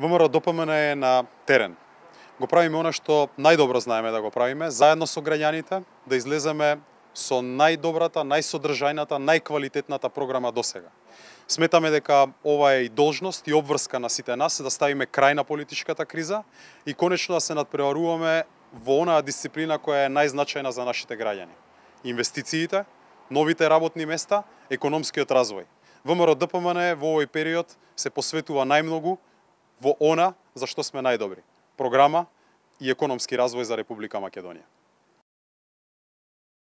ВМРО ДПМН е на терен. Го правиме она што најдобро знаеме да го правиме, заедно со граѓаните, да излеземе со најдобрата, најсодржајната, најквалитетната програма до сега. Сметаме дека ова е и должност и обврска на сите нас да ставиме крај на политичката криза и конечно да се надпреваруваме во онаа дисциплина која е најзначајна за нашите граѓани. Инвестициите, новите работни места, економскиот развој. ВМРО ДПМН во овој период се посветува најмногу во она за што сме најдобри – програма и економски развој за Република Македонија.